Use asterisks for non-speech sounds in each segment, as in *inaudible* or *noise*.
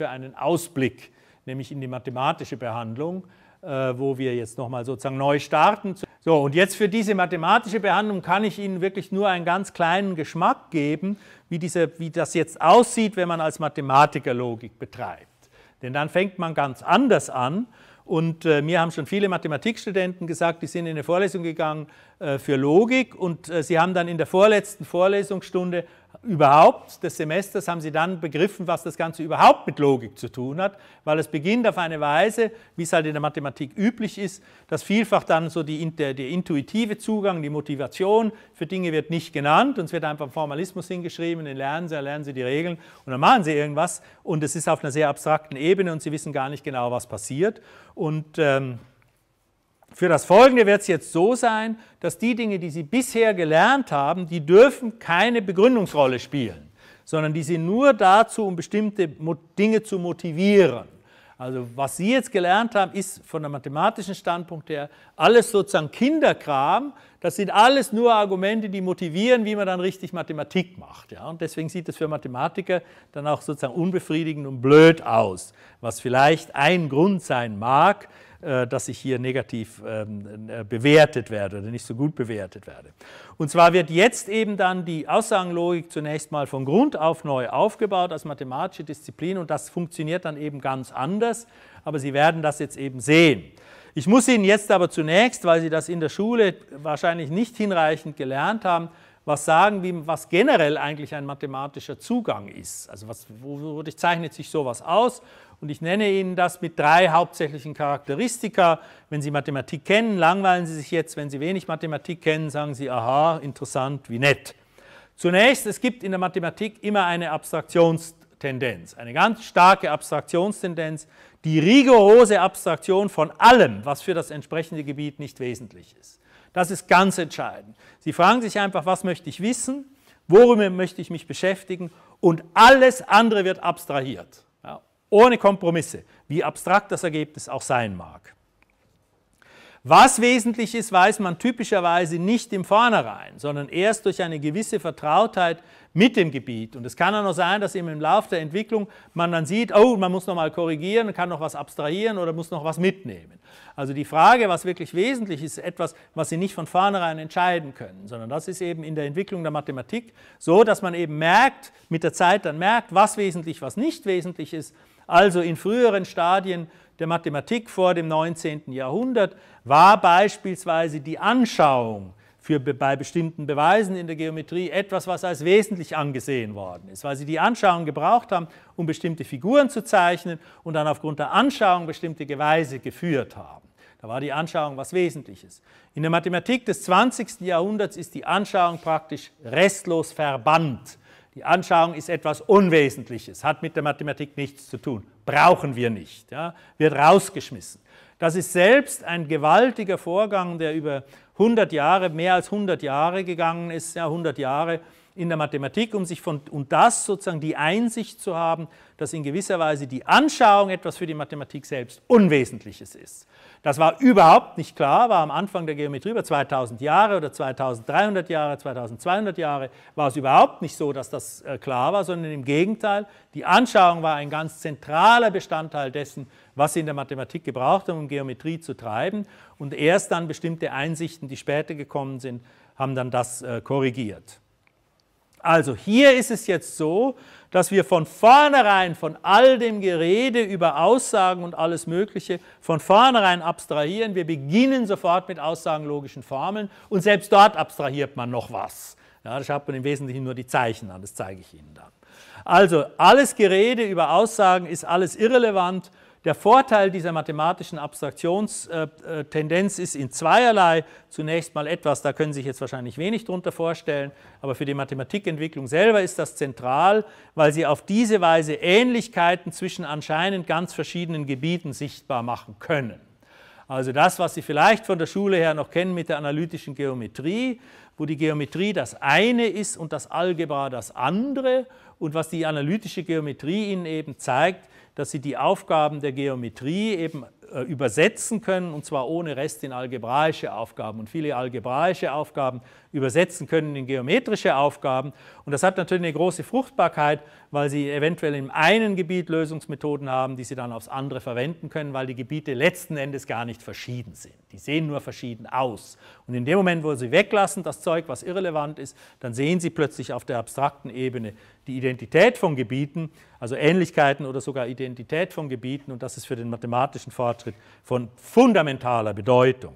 für einen Ausblick, nämlich in die mathematische Behandlung, äh, wo wir jetzt nochmal sozusagen neu starten. So, und jetzt für diese mathematische Behandlung kann ich Ihnen wirklich nur einen ganz kleinen Geschmack geben, wie, diese, wie das jetzt aussieht, wenn man als Mathematiker Logik betreibt. Denn dann fängt man ganz anders an. Und äh, mir haben schon viele Mathematikstudenten gesagt, die sind in eine Vorlesung gegangen äh, für Logik und äh, sie haben dann in der vorletzten Vorlesungsstunde überhaupt des Semesters haben sie dann begriffen, was das Ganze überhaupt mit Logik zu tun hat, weil es beginnt auf eine Weise, wie es halt in der Mathematik üblich ist, dass vielfach dann so die, der, der intuitive Zugang, die Motivation für Dinge wird nicht genannt und es wird einfach Formalismus hingeschrieben, den lernen sie, lernen sie die Regeln und dann machen sie irgendwas und es ist auf einer sehr abstrakten Ebene und sie wissen gar nicht genau, was passiert und ähm, für das Folgende wird es jetzt so sein, dass die Dinge, die Sie bisher gelernt haben, die dürfen keine Begründungsrolle spielen, sondern die sind nur dazu, um bestimmte Dinge zu motivieren. Also was Sie jetzt gelernt haben, ist von der mathematischen Standpunkt her alles sozusagen Kinderkram. Das sind alles nur Argumente, die motivieren, wie man dann richtig Mathematik macht. Ja? Und deswegen sieht es für Mathematiker dann auch sozusagen unbefriedigend und blöd aus, was vielleicht ein Grund sein mag, äh, dass ich hier negativ ähm, äh, bewertet werde oder nicht so gut bewertet werde. Und zwar wird jetzt eben dann die Aussagenlogik zunächst mal von Grund auf neu aufgebaut als mathematische Disziplin und das funktioniert dann eben ganz anders, aber Sie werden das jetzt eben sehen. Ich muss Ihnen jetzt aber zunächst, weil Sie das in der Schule wahrscheinlich nicht hinreichend gelernt haben, was sagen, wie, was generell eigentlich ein mathematischer Zugang ist. Also was, wodurch zeichnet sich sowas aus? Und ich nenne Ihnen das mit drei hauptsächlichen Charakteristika. Wenn Sie Mathematik kennen, langweilen Sie sich jetzt. Wenn Sie wenig Mathematik kennen, sagen Sie, aha, interessant, wie nett. Zunächst, es gibt in der Mathematik immer eine Abstraktionstendenz, eine ganz starke Abstraktionstendenz, die rigorose Abstraktion von allem, was für das entsprechende Gebiet nicht wesentlich ist. Das ist ganz entscheidend. Sie fragen sich einfach, was möchte ich wissen, worüber möchte ich mich beschäftigen und alles andere wird abstrahiert, ja, ohne Kompromisse, wie abstrakt das Ergebnis auch sein mag. Was wesentlich ist, weiß man typischerweise nicht im Vornherein, sondern erst durch eine gewisse Vertrautheit mit dem Gebiet. Und es kann auch noch sein, dass eben im Laufe der Entwicklung man dann sieht, oh, man muss nochmal korrigieren, kann noch was abstrahieren oder muss noch was mitnehmen. Also die Frage, was wirklich wesentlich ist, ist etwas, was Sie nicht von vornherein entscheiden können, sondern das ist eben in der Entwicklung der Mathematik so, dass man eben merkt, mit der Zeit dann merkt, was wesentlich, was nicht wesentlich ist. Also in früheren Stadien der Mathematik vor dem 19. Jahrhundert war beispielsweise die Anschauung für, bei bestimmten Beweisen in der Geometrie etwas, was als wesentlich angesehen worden ist, weil sie die Anschauung gebraucht haben, um bestimmte Figuren zu zeichnen und dann aufgrund der Anschauung bestimmte Geweise geführt haben. Da war die Anschauung was Wesentliches. In der Mathematik des 20. Jahrhunderts ist die Anschauung praktisch restlos verbannt die Anschauung ist etwas Unwesentliches, hat mit der Mathematik nichts zu tun, brauchen wir nicht, ja, wird rausgeschmissen. Das ist selbst ein gewaltiger Vorgang, der über 100 Jahre, mehr als 100 Jahre gegangen ist, ja, 100 Jahre, in der Mathematik, um sich von und das sozusagen die Einsicht zu haben, dass in gewisser Weise die Anschauung etwas für die Mathematik selbst Unwesentliches ist. Das war überhaupt nicht klar, war am Anfang der Geometrie über 2000 Jahre oder 2300 Jahre, 2200 Jahre, war es überhaupt nicht so, dass das äh, klar war, sondern im Gegenteil, die Anschauung war ein ganz zentraler Bestandteil dessen, was sie in der Mathematik gebraucht haben, um Geometrie zu treiben. Und erst dann bestimmte Einsichten, die später gekommen sind, haben dann das äh, korrigiert. Also hier ist es jetzt so, dass wir von vornherein von all dem Gerede über Aussagen und alles Mögliche von vornherein abstrahieren. Wir beginnen sofort mit aussagenlogischen Formeln und selbst dort abstrahiert man noch was. Ja, da schaut man im Wesentlichen nur die Zeichen an, das zeige ich Ihnen dann. Also alles Gerede über Aussagen ist alles irrelevant der Vorteil dieser mathematischen Abstraktionstendenz ist in zweierlei. Zunächst mal etwas, da können Sie sich jetzt wahrscheinlich wenig darunter vorstellen, aber für die Mathematikentwicklung selber ist das zentral, weil Sie auf diese Weise Ähnlichkeiten zwischen anscheinend ganz verschiedenen Gebieten sichtbar machen können. Also das, was Sie vielleicht von der Schule her noch kennen mit der analytischen Geometrie, wo die Geometrie das eine ist und das Algebra das andere und was die analytische Geometrie Ihnen eben zeigt, dass sie die Aufgaben der Geometrie eben äh, übersetzen können, und zwar ohne Rest in algebraische Aufgaben. Und viele algebraische Aufgaben übersetzen können in geometrische Aufgaben. Und das hat natürlich eine große Fruchtbarkeit, weil Sie eventuell im einen Gebiet Lösungsmethoden haben, die Sie dann aufs andere verwenden können, weil die Gebiete letzten Endes gar nicht verschieden sind. Die sehen nur verschieden aus. Und in dem Moment, wo Sie weglassen, das Zeug, was irrelevant ist, dann sehen Sie plötzlich auf der abstrakten Ebene die Identität von Gebieten, also Ähnlichkeiten oder sogar Identität von Gebieten. Und das ist für den mathematischen Fortschritt Fortschritt von fundamentaler Bedeutung.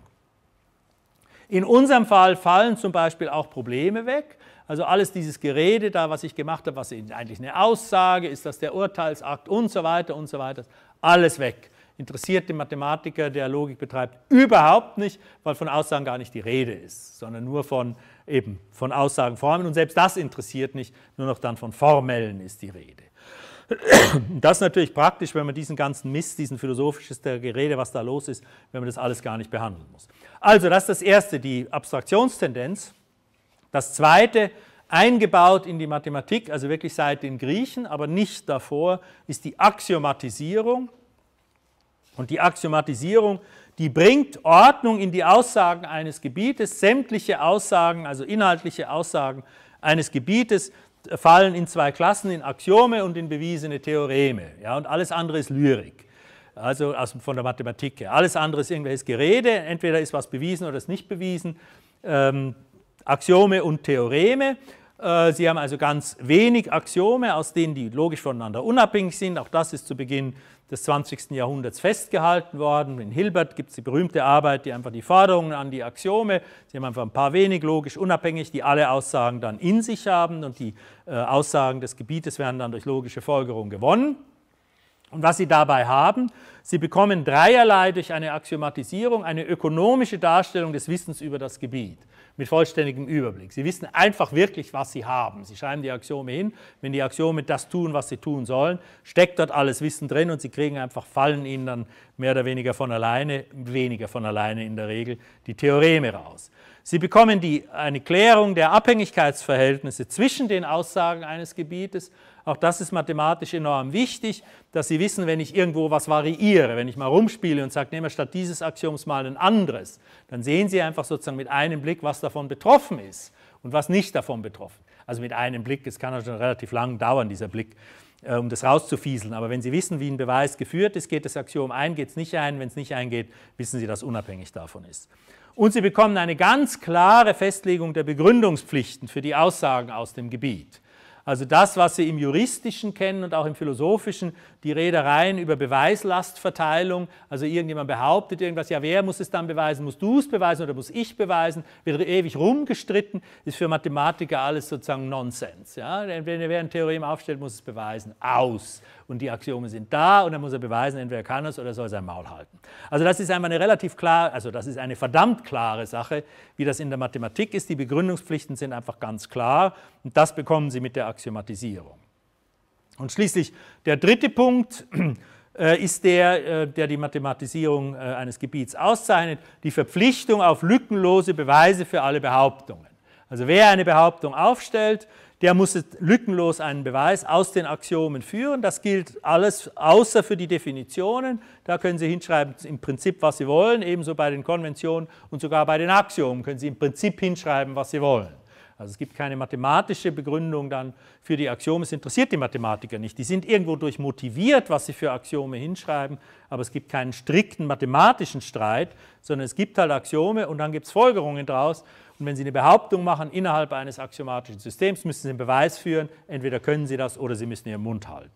In unserem Fall fallen zum Beispiel auch Probleme weg. Also alles dieses Gerede da, was ich gemacht habe, was eigentlich eine Aussage, ist das der Urteilsakt und so weiter und so weiter, alles weg. Interessiert den Mathematiker, der Logik betreibt, überhaupt nicht, weil von Aussagen gar nicht die Rede ist, sondern nur von eben von Aussagenformen und selbst das interessiert nicht, nur noch dann von formellen ist die Rede. Das ist natürlich praktisch, wenn man diesen ganzen Mist, diesen philosophisches Gerede, was da los ist, wenn man das alles gar nicht behandeln muss. Also das ist das Erste, die Abstraktionstendenz. Das Zweite, eingebaut in die Mathematik, also wirklich seit den Griechen, aber nicht davor, ist die Axiomatisierung. Und die Axiomatisierung, die bringt Ordnung in die Aussagen eines Gebietes, sämtliche Aussagen, also inhaltliche Aussagen eines Gebietes fallen in zwei Klassen, in Axiome und in bewiesene Theoreme. Ja, und alles andere ist Lyrik, also aus, von der Mathematik her. Alles andere ist irgendwelches Gerede, entweder ist was bewiesen oder ist nicht bewiesen. Ähm, Axiome und Theoreme. Äh, sie haben also ganz wenig Axiome, aus denen die logisch voneinander unabhängig sind. Auch das ist zu Beginn des 20. Jahrhunderts festgehalten worden. In Hilbert gibt es die berühmte Arbeit, die einfach die Forderungen an die Axiome, sie haben einfach ein paar wenig logisch unabhängig, die alle Aussagen dann in sich haben und die äh, Aussagen des Gebietes werden dann durch logische Folgerungen gewonnen. Und was Sie dabei haben, Sie bekommen dreierlei durch eine Axiomatisierung eine ökonomische Darstellung des Wissens über das Gebiet mit vollständigem Überblick. Sie wissen einfach wirklich, was Sie haben. Sie schreiben die Axiome hin. Wenn die Axiome das tun, was sie tun sollen, steckt dort alles Wissen drin und Sie kriegen einfach, fallen Ihnen dann mehr oder weniger von alleine, weniger von alleine in der Regel, die Theoreme raus. Sie bekommen die, eine Klärung der Abhängigkeitsverhältnisse zwischen den Aussagen eines Gebietes auch das ist mathematisch enorm wichtig, dass Sie wissen, wenn ich irgendwo was variiere, wenn ich mal rumspiele und sage, nehmen wir statt dieses Axioms mal ein anderes, dann sehen Sie einfach sozusagen mit einem Blick, was davon betroffen ist und was nicht davon betroffen. ist. Also mit einem Blick, es kann schon relativ lang dauern, dieser Blick äh, um das rauszufieseln. Aber wenn Sie wissen, wie ein Beweis geführt ist, geht das Axiom ein, geht es nicht ein. Wenn es nicht eingeht, wissen Sie, dass unabhängig davon ist. Und Sie bekommen eine ganz klare Festlegung der Begründungspflichten für die Aussagen aus dem Gebiet. Also das, was Sie im juristischen kennen und auch im philosophischen, die Redereien über Beweislastverteilung, also irgendjemand behauptet irgendwas, ja, wer muss es dann beweisen? Muss du es beweisen oder muss ich beweisen? Wird ewig rumgestritten, ist für Mathematiker alles sozusagen Nonsens. Ja? Wenn er ein Theorem aufstellt, muss es beweisen. Aus und die Axiome sind da und dann muss er beweisen, entweder er kann es oder er soll sein Maul halten. Also das ist einmal eine relativ klar, also das ist eine verdammt klare Sache, wie das in der Mathematik ist. Die Begründungspflichten sind einfach ganz klar und das bekommen Sie mit der Axiomatisierung. Und schließlich der dritte Punkt *clears throat* äh, ist der, äh, der die Mathematisierung äh, eines Gebiets auszeichnet, die Verpflichtung auf lückenlose Beweise für alle Behauptungen. Also wer eine Behauptung aufstellt, der muss lückenlos einen Beweis aus den Axiomen führen. Das gilt alles außer für die Definitionen. Da können Sie hinschreiben im Prinzip, was Sie wollen. Ebenso bei den Konventionen und sogar bei den Axiomen können Sie im Prinzip hinschreiben, was Sie wollen. Also es gibt keine mathematische Begründung dann für die Axiome, es interessiert die Mathematiker nicht. Die sind irgendwo durch motiviert, was sie für Axiome hinschreiben, aber es gibt keinen strikten mathematischen Streit, sondern es gibt halt Axiome und dann gibt es Folgerungen daraus. Und wenn Sie eine Behauptung machen innerhalb eines axiomatischen Systems, müssen Sie einen Beweis führen, entweder können Sie das oder Sie müssen Ihren Mund halten.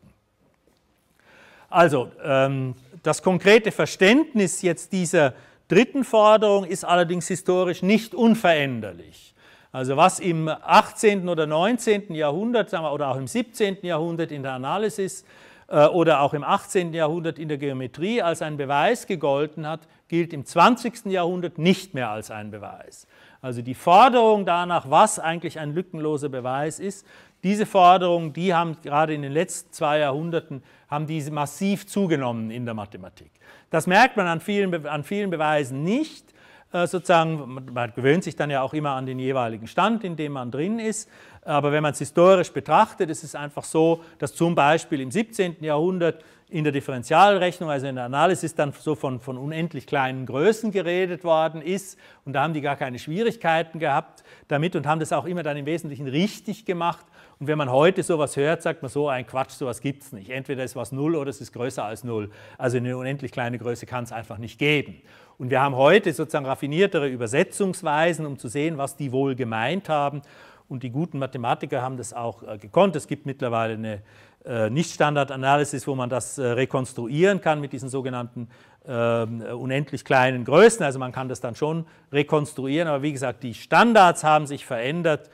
Also, ähm, das konkrete Verständnis jetzt dieser dritten Forderung ist allerdings historisch nicht unveränderlich. Also was im 18. oder 19. Jahrhundert oder auch im 17. Jahrhundert in der Analysis äh, oder auch im 18. Jahrhundert in der Geometrie als ein Beweis gegolten hat, gilt im 20. Jahrhundert nicht mehr als ein Beweis. Also die Forderung danach, was eigentlich ein lückenloser Beweis ist, diese Forderung, die haben gerade in den letzten zwei Jahrhunderten, haben diese massiv zugenommen in der Mathematik. Das merkt man an vielen, Be an vielen Beweisen nicht, äh, sozusagen, man gewöhnt sich dann ja auch immer an den jeweiligen Stand, in dem man drin ist, aber wenn man es historisch betrachtet, ist es einfach so, dass zum Beispiel im 17. Jahrhundert in der Differentialrechnung, also in der Analysis, dann so von, von unendlich kleinen Größen geredet worden ist. Und da haben die gar keine Schwierigkeiten gehabt damit und haben das auch immer dann im Wesentlichen richtig gemacht und wenn man heute sowas hört, sagt man so, ein Quatsch, sowas gibt es nicht. Entweder ist was null oder es ist größer als null. Also eine unendlich kleine Größe kann es einfach nicht geben. Und wir haben heute sozusagen raffiniertere Übersetzungsweisen, um zu sehen, was die wohl gemeint haben. Und die guten Mathematiker haben das auch äh, gekonnt. Es gibt mittlerweile eine äh, Nicht-Standard-Analysis, wo man das äh, rekonstruieren kann mit diesen sogenannten äh, unendlich kleinen Größen. Also man kann das dann schon rekonstruieren. Aber wie gesagt, die Standards haben sich verändert.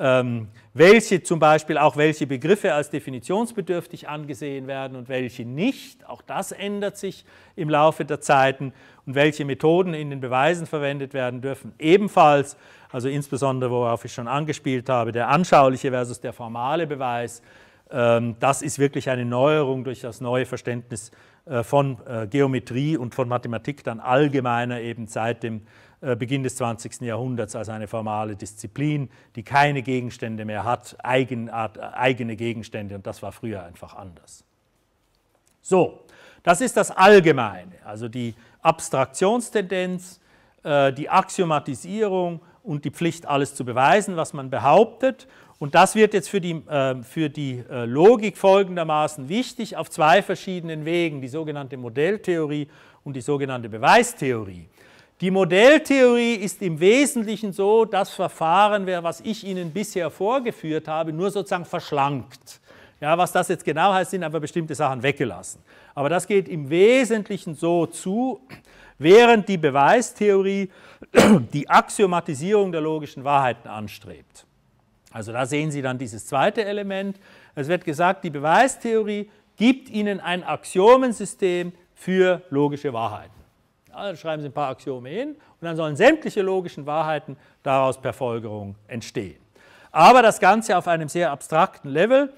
Ähm, welche zum Beispiel auch welche Begriffe als definitionsbedürftig angesehen werden und welche nicht. Auch das ändert sich im Laufe der Zeiten und welche Methoden in den Beweisen verwendet werden dürfen ebenfalls. Also insbesondere, worauf ich schon angespielt habe, der anschauliche versus der formale Beweis. Ähm, das ist wirklich eine Neuerung durch das neue Verständnis äh, von äh, Geometrie und von Mathematik dann allgemeiner eben seit dem äh, Beginn des 20. Jahrhunderts als eine formale Disziplin, die keine Gegenstände mehr hat, eigene Gegenstände und das war früher einfach anders. So, das ist das Allgemeine, also die Abstraktionstendenz, die Axiomatisierung und die Pflicht, alles zu beweisen, was man behauptet. Und das wird jetzt für die, äh, für die äh, Logik folgendermaßen wichtig auf zwei verschiedenen Wegen, die sogenannte Modelltheorie und die sogenannte Beweistheorie. Die Modelltheorie ist im Wesentlichen so, das Verfahren, was ich Ihnen bisher vorgeführt habe, nur sozusagen verschlankt. Ja, was das jetzt genau heißt, sind einfach bestimmte Sachen weggelassen. Aber das geht im Wesentlichen so zu, während die Beweistheorie *clears throat* die Axiomatisierung der logischen Wahrheiten anstrebt. Also da sehen Sie dann dieses zweite Element. Es wird gesagt, die Beweistheorie gibt Ihnen ein Axiomensystem für logische Wahrheiten. Also schreiben Sie ein paar Axiome hin und dann sollen sämtliche logischen Wahrheiten daraus per Folgerung entstehen. Aber das Ganze auf einem sehr abstrakten Level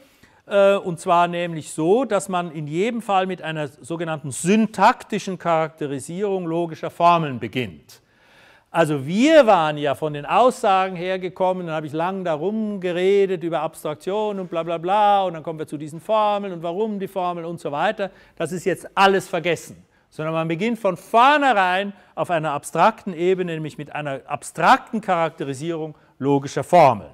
äh, und zwar nämlich so, dass man in jedem Fall mit einer sogenannten syntaktischen Charakterisierung logischer Formeln beginnt. Also wir waren ja von den Aussagen hergekommen, dann habe ich lang darum geredet über Abstraktion und bla bla bla und dann kommen wir zu diesen Formeln und warum die Formeln und so weiter. Das ist jetzt alles vergessen, sondern man beginnt von vornherein auf einer abstrakten Ebene, nämlich mit einer abstrakten Charakterisierung logischer Formeln.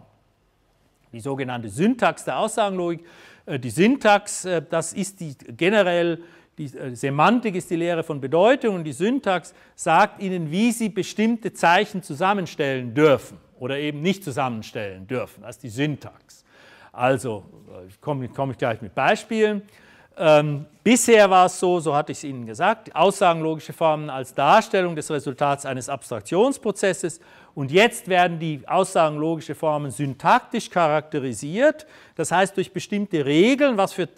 Die sogenannte Syntax der Aussagenlogik, äh, die Syntax, äh, das ist die generell die äh, Semantik ist die Lehre von Bedeutung und die Syntax sagt ihnen, wie sie bestimmte Zeichen zusammenstellen dürfen oder eben nicht zusammenstellen dürfen. Das ist die Syntax. Also, äh, komme komm ich gleich mit Beispielen. Ähm, bisher war es so, so hatte ich es Ihnen gesagt, aussagenlogische Formen als Darstellung des Resultats eines Abstraktionsprozesses und jetzt werden die aussagenlogische Formen syntaktisch charakterisiert, das heißt durch bestimmte Regeln, was für,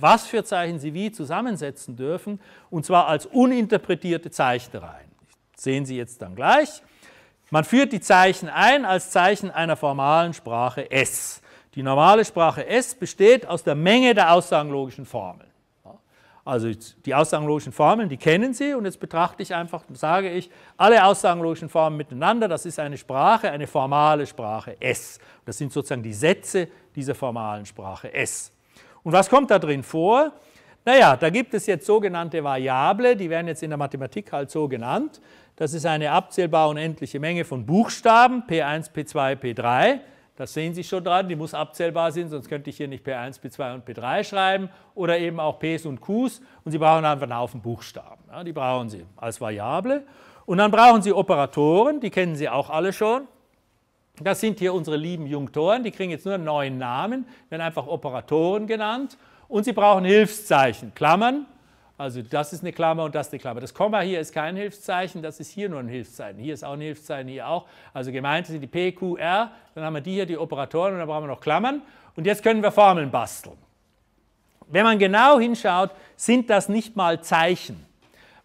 was für Zeichen sie wie zusammensetzen dürfen, und zwar als uninterpretierte Zeichenreihen. Das sehen Sie jetzt dann gleich. Man führt die Zeichen ein als Zeichen einer formalen Sprache S. Die normale Sprache S besteht aus der Menge der aussagenlogischen Formeln. Also die aussagenlogischen Formeln, die kennen Sie und jetzt betrachte ich einfach, sage ich, alle aussagenlogischen Formen miteinander, das ist eine Sprache, eine formale Sprache S. Das sind sozusagen die Sätze dieser formalen Sprache S. Und was kommt da drin vor? Naja, da gibt es jetzt sogenannte Variable, die werden jetzt in der Mathematik halt so genannt. Das ist eine abzählbar unendliche Menge von Buchstaben, P1, P2, P3. Das sehen Sie schon dran, die muss abzählbar sein, sonst könnte ich hier nicht P1, P2 und P3 schreiben oder eben auch Ps und Qs und Sie brauchen einfach einen Haufen Buchstaben. Ja, die brauchen Sie als Variable. Und dann brauchen Sie Operatoren, die kennen Sie auch alle schon. Das sind hier unsere lieben Junktoren, die kriegen jetzt nur einen neuen Namen, werden einfach Operatoren genannt. Und Sie brauchen Hilfszeichen, Klammern, also das ist eine Klammer und das ist eine Klammer. Das Komma hier ist kein Hilfszeichen, das ist hier nur ein Hilfszeichen. Hier ist auch ein Hilfszeichen, hier auch. Also gemeint sind die P, Q, R. Dann haben wir die hier, die Operatoren, und dann brauchen wir noch Klammern. Und jetzt können wir Formeln basteln. Wenn man genau hinschaut, sind das nicht mal Zeichen,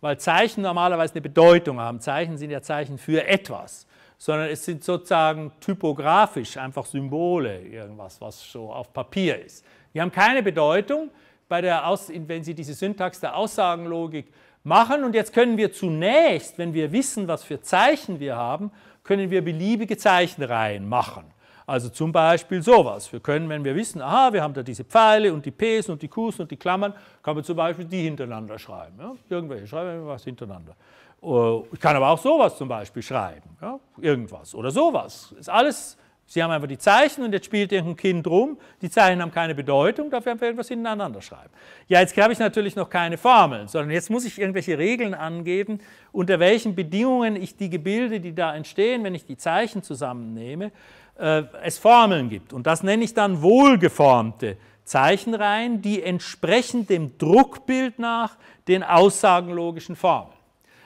weil Zeichen normalerweise eine Bedeutung haben. Zeichen sind ja Zeichen für etwas, sondern es sind sozusagen typografisch einfach Symbole, irgendwas, was so auf Papier ist. Die haben keine Bedeutung, bei der Aus wenn Sie diese Syntax der Aussagenlogik machen. Und jetzt können wir zunächst, wenn wir wissen, was für Zeichen wir haben, können wir beliebige Zeichenreihen machen. Also zum Beispiel sowas. Wir können, wenn wir wissen, aha, wir haben da diese Pfeile und die Ps und die Qs und die Klammern, kann man zum Beispiel die hintereinander schreiben. Ja? Irgendwelche schreiben wir was hintereinander. Äh, ich kann aber auch sowas zum Beispiel schreiben. Ja? Irgendwas. Oder sowas. Ist alles Sie haben einfach die Zeichen und jetzt spielt irgendein Kind rum. Die Zeichen haben keine Bedeutung, dafür haben wir irgendwas hintereinander schreiben. Ja, jetzt habe ich natürlich noch keine Formeln, sondern jetzt muss ich irgendwelche Regeln angeben, unter welchen Bedingungen ich die Gebilde, die da entstehen, wenn ich die Zeichen zusammennehme, äh, es Formeln gibt. Und das nenne ich dann wohlgeformte Zeichenreihen, die entsprechen dem Druckbild nach den aussagenlogischen Formeln.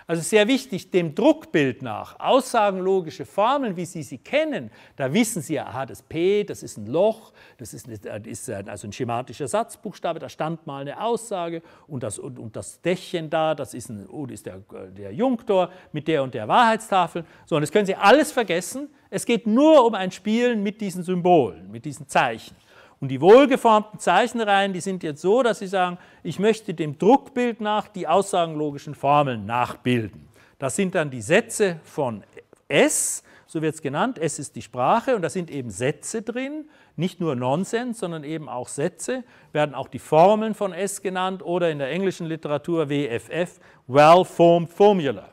Also sehr wichtig, dem Druckbild nach. Aussagenlogische Formeln, wie Sie sie kennen, da wissen Sie, aha, das P, das ist ein Loch, das ist, das ist also ein schematischer Satzbuchstabe, da stand mal eine Aussage und das, und, und das Dächchen da, das ist, ein, oh, das ist der, der Junktor mit der und der Wahrheitstafel. So, und das können Sie alles vergessen. Es geht nur um ein Spielen mit diesen Symbolen, mit diesen Zeichen. Und die wohlgeformten Zeichenreihen, die sind jetzt so, dass sie sagen, ich möchte dem Druckbild nach die aussagenlogischen Formeln nachbilden. Das sind dann die Sätze von S, so wird es genannt, S ist die Sprache und da sind eben Sätze drin, nicht nur Nonsens, sondern eben auch Sätze, werden auch die Formeln von S genannt oder in der englischen Literatur WFF, Well-Formed Formula.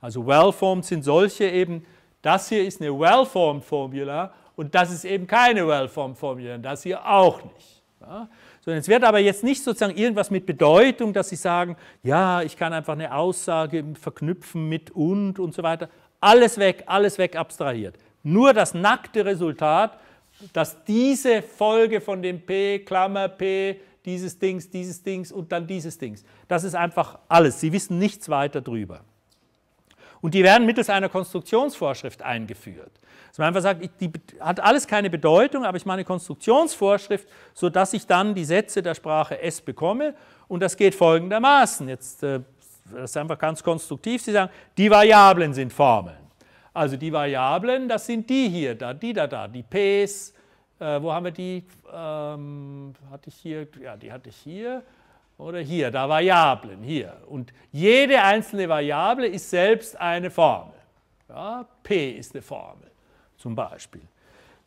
Also well-formed sind solche eben, das hier ist eine well-formed Formula, und das ist eben keine Well-Form-Formulierung, das hier auch nicht. Ja? Sondern es wird aber jetzt nicht sozusagen irgendwas mit Bedeutung, dass Sie sagen, ja, ich kann einfach eine Aussage verknüpfen mit und und so weiter. Alles weg, alles weg abstrahiert. Nur das nackte Resultat, dass diese Folge von dem P, Klammer P, dieses Dings, dieses Dings und dann dieses Dings, das ist einfach alles. Sie wissen nichts weiter drüber. Und die werden mittels einer Konstruktionsvorschrift eingeführt. Dass man einfach sagt, die hat alles keine Bedeutung, aber ich mache eine Konstruktionsvorschrift, sodass ich dann die Sätze der Sprache S bekomme. Und das geht folgendermaßen. Jetzt, äh, das ist einfach ganz konstruktiv. Sie sagen, die Variablen sind Formeln. Also die Variablen, das sind die hier, da, die da, da, die Ps. Äh, wo haben wir die? Ähm, hatte ich hier? Ja, die hatte ich hier. Oder hier, da Variablen, hier. Und jede einzelne Variable ist selbst eine Formel. Ja, P ist eine Formel zum Beispiel.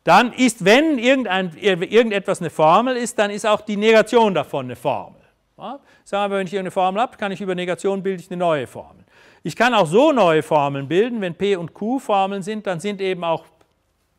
Dann ist, wenn irgendetwas eine Formel ist, dann ist auch die Negation davon eine Formel. Ja? Sagen wir, wenn ich irgendeine Formel habe, kann ich über Negation bilde ich eine neue Formel. Ich kann auch so neue Formeln bilden, wenn P und Q Formeln sind, dann sind eben auch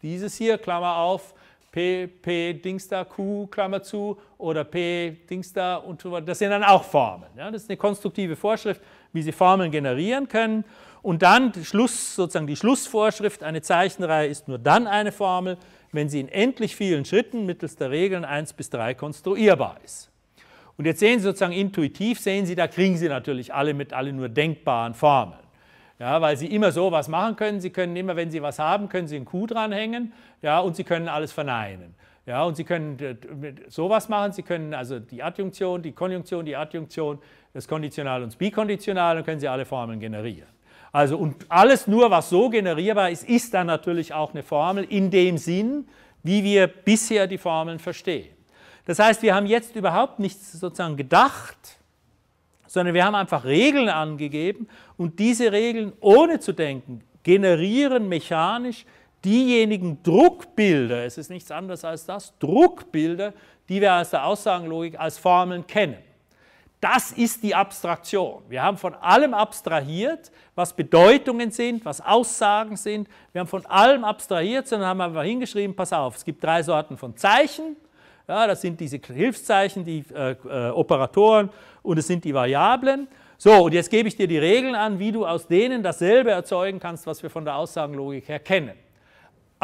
dieses hier, Klammer auf, P, P, Dings da, Q, Klammer zu, oder P, Dings da und so weiter. Das sind dann auch Formeln. Ja? Das ist eine konstruktive Vorschrift, wie Sie Formeln generieren können. Und dann Schluss, sozusagen die Schlussvorschrift, eine Zeichenreihe ist nur dann eine Formel, wenn sie in endlich vielen Schritten mittels der Regeln 1 bis 3 konstruierbar ist. Und jetzt sehen Sie sozusagen intuitiv, sehen Sie, da kriegen Sie natürlich alle mit alle nur denkbaren Formeln. Ja, weil Sie immer so was machen können. Sie können immer, wenn Sie was haben, können Sie einen Q dranhängen ja, und Sie können alles verneinen. Ja, und Sie können sowas machen, Sie können also die Adjunktion, die Konjunktion, die Adjunktion, das Konditional und das Bikonditional, dann können Sie alle Formeln generieren. Also und alles nur, was so generierbar ist, ist dann natürlich auch eine Formel in dem Sinn, wie wir bisher die Formeln verstehen. Das heißt, wir haben jetzt überhaupt nichts sozusagen gedacht, sondern wir haben einfach Regeln angegeben und diese Regeln, ohne zu denken, generieren mechanisch diejenigen Druckbilder, es ist nichts anderes als das, Druckbilder, die wir aus der Aussagenlogik als Formeln kennen. Das ist die Abstraktion. Wir haben von allem abstrahiert, was Bedeutungen sind, was Aussagen sind. Wir haben von allem abstrahiert, sondern haben einfach hingeschrieben, pass auf, es gibt drei Sorten von Zeichen. Ja, das sind diese Hilfszeichen, die äh, äh Operatoren und es sind die Variablen. So, und jetzt gebe ich dir die Regeln an, wie du aus denen dasselbe erzeugen kannst, was wir von der Aussagenlogik her kennen.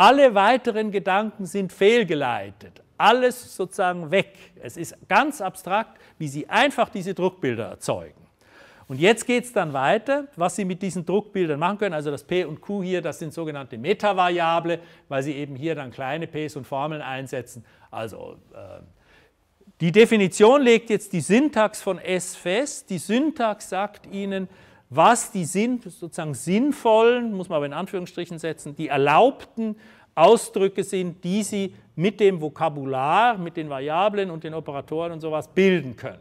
Alle weiteren Gedanken sind fehlgeleitet. Alles sozusagen weg. Es ist ganz abstrakt, wie Sie einfach diese Druckbilder erzeugen. Und jetzt geht es dann weiter, was Sie mit diesen Druckbildern machen können. Also das P und Q hier, das sind sogenannte Metavariable, weil Sie eben hier dann kleine Ps und Formeln einsetzen. Also äh, die Definition legt jetzt die Syntax von S fest. Die Syntax sagt Ihnen, was die Sinn, sozusagen sinnvollen, muss man aber in Anführungsstrichen setzen, die erlaubten Ausdrücke sind, die sie mit dem Vokabular, mit den Variablen und den Operatoren und sowas bilden können.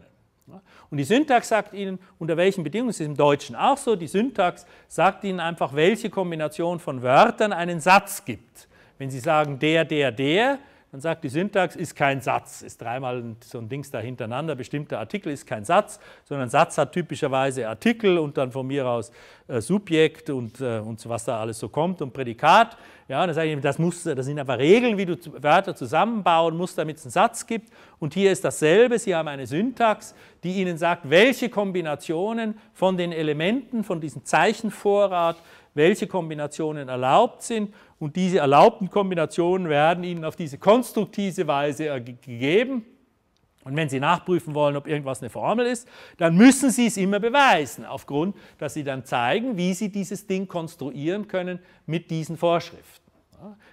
Und die Syntax sagt Ihnen, unter welchen Bedingungen, das ist im Deutschen auch so, die Syntax sagt Ihnen einfach, welche Kombination von Wörtern einen Satz gibt. Wenn Sie sagen der, der, der, man sagt, die Syntax ist kein Satz, ist dreimal so ein Dings da hintereinander, bestimmter Artikel ist kein Satz, sondern Satz hat typischerweise Artikel und dann von mir aus äh, Subjekt und, äh, und was da alles so kommt und Prädikat. Ja, dann sage ich, das, muss, das sind einfach Regeln, wie du Wörter zusammenbauen musst, damit es einen Satz gibt. Und hier ist dasselbe, Sie haben eine Syntax, die Ihnen sagt, welche Kombinationen von den Elementen, von diesem Zeichenvorrat, welche Kombinationen erlaubt sind. Und diese erlaubten Kombinationen werden Ihnen auf diese konstruktive Weise äh, gegeben. Und wenn Sie nachprüfen wollen, ob irgendwas eine Formel ist, dann müssen Sie es immer beweisen, aufgrund, dass Sie dann zeigen, wie Sie dieses Ding konstruieren können mit diesen Vorschriften.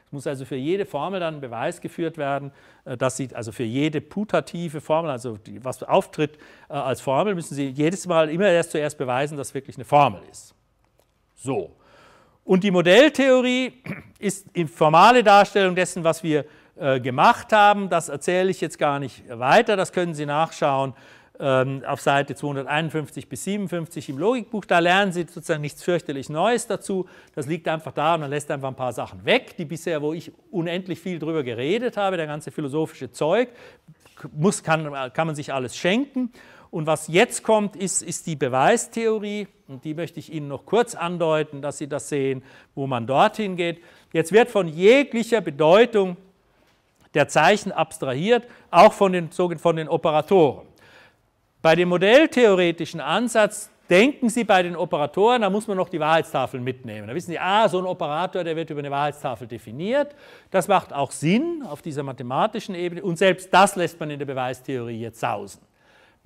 Es muss also für jede Formel dann ein Beweis geführt werden, äh, dass Sie, also für jede putative Formel, also die, was auftritt äh, als Formel, müssen Sie jedes Mal immer erst zuerst beweisen, dass es wirklich eine Formel ist. So. Und die Modelltheorie ist die formale Darstellung dessen, was wir äh, gemacht haben. Das erzähle ich jetzt gar nicht weiter, das können Sie nachschauen ähm, auf Seite 251 bis 57 im Logikbuch. Da lernen Sie sozusagen nichts fürchterlich Neues dazu. Das liegt einfach da und man lässt einfach ein paar Sachen weg, die bisher, wo ich unendlich viel drüber geredet habe, der ganze philosophische Zeug, muss, kann, kann man sich alles schenken. Und was jetzt kommt, ist, ist die Beweistheorie. Und die möchte ich Ihnen noch kurz andeuten, dass Sie das sehen, wo man dorthin geht. Jetzt wird von jeglicher Bedeutung der Zeichen abstrahiert, auch von den, von den Operatoren. Bei dem modelltheoretischen Ansatz denken Sie bei den Operatoren, da muss man noch die Wahrheitstafeln mitnehmen. Da wissen Sie, ah, so ein Operator, der wird über eine Wahrheitstafel definiert. Das macht auch Sinn auf dieser mathematischen Ebene und selbst das lässt man in der Beweistheorie jetzt sausen.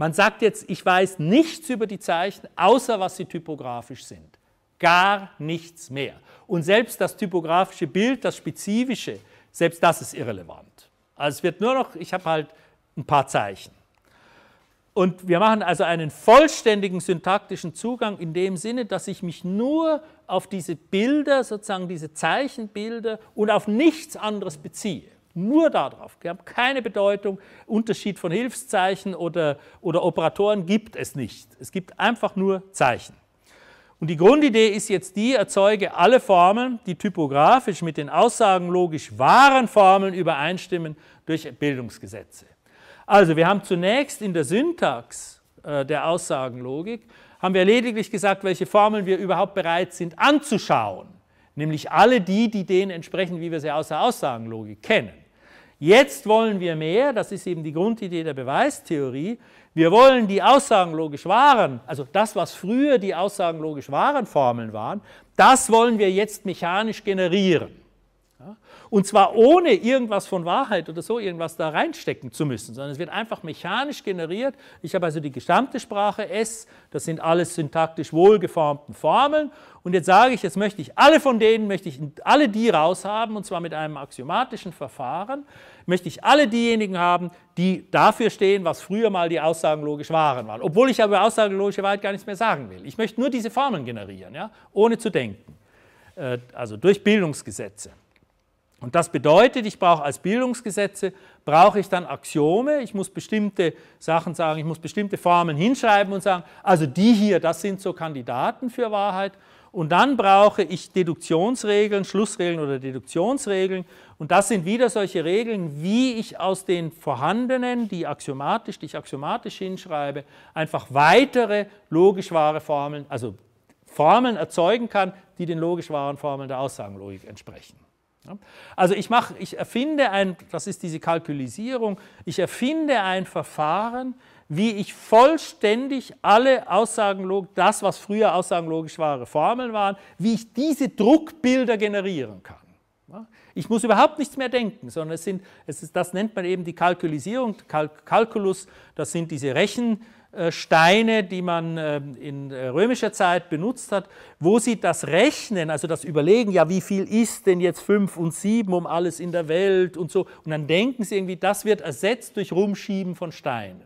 Man sagt jetzt, ich weiß nichts über die Zeichen, außer was sie typografisch sind. Gar nichts mehr. Und selbst das typografische Bild, das spezifische, selbst das ist irrelevant. Also es wird nur noch, ich habe halt ein paar Zeichen. Und wir machen also einen vollständigen syntaktischen Zugang in dem Sinne, dass ich mich nur auf diese Bilder, sozusagen diese Zeichenbilder und auf nichts anderes beziehe. Nur darauf. Die haben keine Bedeutung. Unterschied von Hilfszeichen oder, oder Operatoren gibt es nicht. Es gibt einfach nur Zeichen. Und die Grundidee ist jetzt die, erzeuge alle Formeln, die typografisch mit den Aussagen logisch wahren Formeln übereinstimmen, durch Bildungsgesetze. Also wir haben zunächst in der Syntax äh, der Aussagenlogik, haben wir lediglich gesagt, welche Formeln wir überhaupt bereit sind anzuschauen. Nämlich alle die, die denen entsprechen, wie wir sie aus der Aussagenlogik kennen. Jetzt wollen wir mehr, das ist eben die Grundidee der Beweistheorie. Wir wollen die Aussagen logisch wahren, also das, was früher die Aussagen logisch wahren Formeln waren, das wollen wir jetzt mechanisch generieren. Und zwar ohne irgendwas von Wahrheit oder so irgendwas da reinstecken zu müssen, sondern es wird einfach mechanisch generiert. Ich habe also die gesamte Sprache S, das sind alles syntaktisch wohlgeformten Formeln. Und jetzt sage ich, jetzt möchte ich alle von denen, möchte ich alle die raushaben, und zwar mit einem axiomatischen Verfahren, möchte ich alle diejenigen haben, die dafür stehen, was früher mal die Aussagen logisch wahren waren. Obwohl ich aber aussagenlogische Wahrheit gar nichts mehr sagen will. Ich möchte nur diese Formeln generieren, ja, ohne zu denken. Äh, also durch Bildungsgesetze. Und das bedeutet, ich brauche als Bildungsgesetze, brauche ich dann Axiome, ich muss bestimmte Sachen sagen, ich muss bestimmte Formen hinschreiben und sagen, also die hier, das sind so Kandidaten für Wahrheit. Und dann brauche ich Deduktionsregeln, Schlussregeln oder Deduktionsregeln. Und das sind wieder solche Regeln, wie ich aus den vorhandenen, die axiomatisch, die ich axiomatisch hinschreibe, einfach weitere logisch wahre Formeln, also Formeln erzeugen kann, die den logisch wahren Formeln der Aussagenlogik entsprechen. Also ich, mache, ich erfinde ein, das ist diese Kalkulisierung, ich erfinde ein Verfahren, wie ich vollständig alle Aussagenlog, das was früher aussagenlogisch wahre Formeln waren, wie ich diese Druckbilder generieren kann. Ich muss überhaupt nichts mehr denken, sondern es sind, es ist, das nennt man eben die Kalkulisierung, Kalkulus, das sind diese Rechen, äh, Steine, die man ähm, in äh, römischer Zeit benutzt hat, wo sie das Rechnen, also das Überlegen, ja, wie viel ist denn jetzt fünf und sieben um alles in der Welt und so. Und dann denken sie irgendwie, das wird ersetzt durch Rumschieben von Steinen.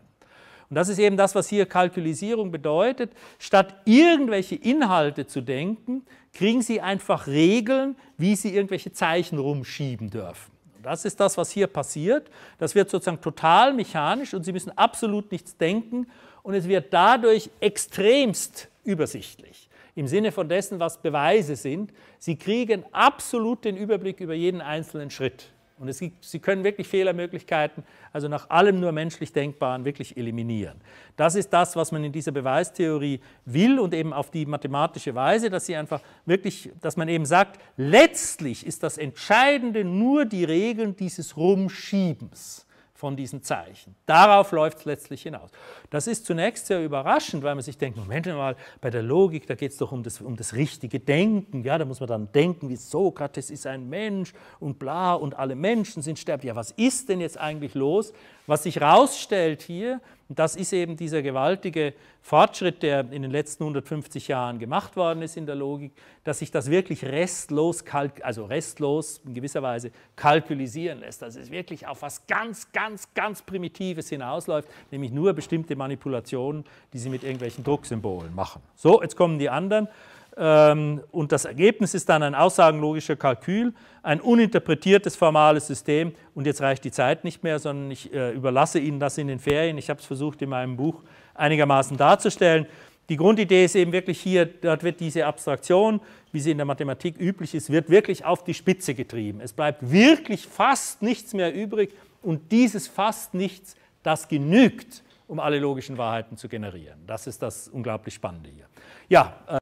Und das ist eben das, was hier Kalkulisierung bedeutet. Statt irgendwelche Inhalte zu denken, kriegen sie einfach Regeln, wie sie irgendwelche Zeichen rumschieben dürfen. Das ist das, was hier passiert. Das wird sozusagen total mechanisch und Sie müssen absolut nichts denken und es wird dadurch extremst übersichtlich im Sinne von dessen, was Beweise sind. Sie kriegen absolut den Überblick über jeden einzelnen Schritt. Und es gibt, sie können wirklich Fehlermöglichkeiten, also nach allem nur menschlich Denkbaren, wirklich eliminieren. Das ist das, was man in dieser Beweistheorie will und eben auf die mathematische Weise, dass sie einfach wirklich, dass man eben sagt, letztlich ist das Entscheidende nur die Regeln dieses Rumschiebens von diesen Zeichen. Darauf läuft es letztlich hinaus. Das ist zunächst sehr überraschend, weil man sich denkt, Moment mal, bei der Logik, da geht es doch um das, um das richtige Denken. Ja, da muss man dann denken, wie Sokrates ist ein Mensch und bla und alle Menschen sind sterblich. Ja, was ist denn jetzt eigentlich los, was sich herausstellt hier, und das ist eben dieser gewaltige Fortschritt, der in den letzten 150 Jahren gemacht worden ist in der Logik, dass sich das wirklich restlos, also restlos in gewisser Weise kalkulisieren lässt. Dass es wirklich auf was ganz, ganz, ganz Primitives hinausläuft, nämlich nur bestimmte Manipulationen, die sie mit irgendwelchen Drucksymbolen machen. So, jetzt kommen die anderen. Ähm, und das Ergebnis ist dann ein aussagenlogischer Kalkül, ein uninterpretiertes formales System. Und jetzt reicht die Zeit nicht mehr, sondern ich äh, überlasse Ihnen das in den Ferien. Ich habe es versucht, in meinem Buch einigermaßen darzustellen. Die Grundidee ist eben wirklich hier, dort wird diese Abstraktion, wie sie in der Mathematik üblich ist, wird wirklich auf die Spitze getrieben. Es bleibt wirklich fast nichts mehr übrig und dieses fast nichts, das genügt, um alle logischen Wahrheiten zu generieren. Das ist das unglaublich Spannende hier. Ja. Äh,